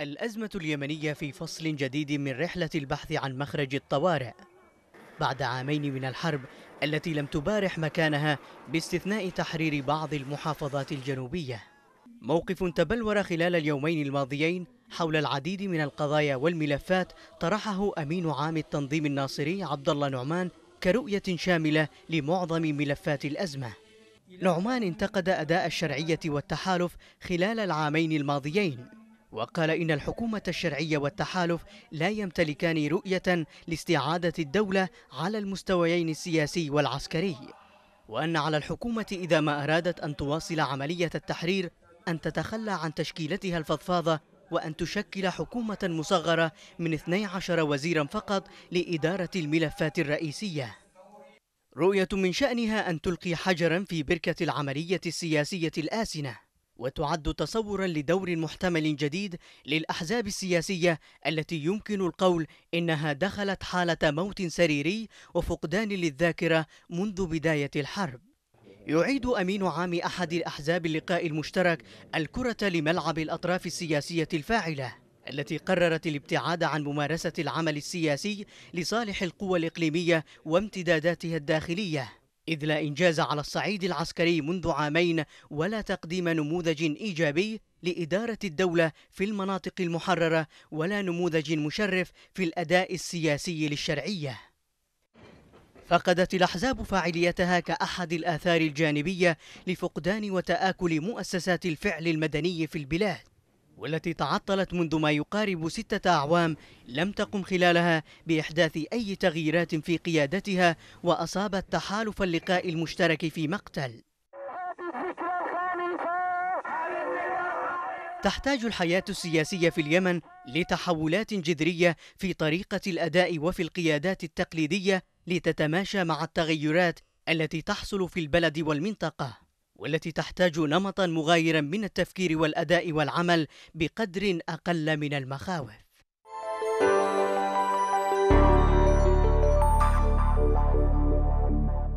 الأزمة اليمنية في فصل جديد من رحلة البحث عن مخرج الطوارئ بعد عامين من الحرب التي لم تبارح مكانها باستثناء تحرير بعض المحافظات الجنوبية موقف تبلور خلال اليومين الماضيين حول العديد من القضايا والملفات طرحه أمين عام التنظيم الناصري عبد الله نعمان كرؤية شاملة لمعظم ملفات الأزمة نعمان انتقد أداء الشرعية والتحالف خلال العامين الماضيين وقال إن الحكومة الشرعية والتحالف لا يمتلكان رؤية لاستعادة الدولة على المستويين السياسي والعسكري وأن على الحكومة إذا ما أرادت أن تواصل عملية التحرير أن تتخلى عن تشكيلتها الفضفاضة وأن تشكل حكومة مصغرة من 12 وزيرا فقط لإدارة الملفات الرئيسية رؤية من شأنها أن تلقي حجرا في بركة العملية السياسية الآسنة وتعد تصورا لدور محتمل جديد للاحزاب السياسيه التي يمكن القول انها دخلت حاله موت سريري وفقدان للذاكره منذ بدايه الحرب يعيد امين عام احد الاحزاب اللقاء المشترك الكره لملعب الاطراف السياسيه الفاعله التي قررت الابتعاد عن ممارسه العمل السياسي لصالح القوى الاقليميه وامتداداتها الداخليه إذ لا إنجاز على الصعيد العسكري منذ عامين ولا تقديم نموذج إيجابي لإدارة الدولة في المناطق المحررة ولا نموذج مشرف في الأداء السياسي للشرعية فقدت الأحزاب فاعليتها كأحد الآثار الجانبية لفقدان وتآكل مؤسسات الفعل المدني في البلاد والتي تعطلت منذ ما يقارب ستة أعوام لم تقم خلالها بإحداث أي تغييرات في قيادتها وأصابت تحالف اللقاء المشترك في مقتل تحتاج الحياة السياسية في اليمن لتحولات جذرية في طريقة الأداء وفي القيادات التقليدية لتتماشى مع التغيرات التي تحصل في البلد والمنطقة والتي تحتاج نمطا مغايرا من التفكير والاداء والعمل بقدر اقل من المخاوف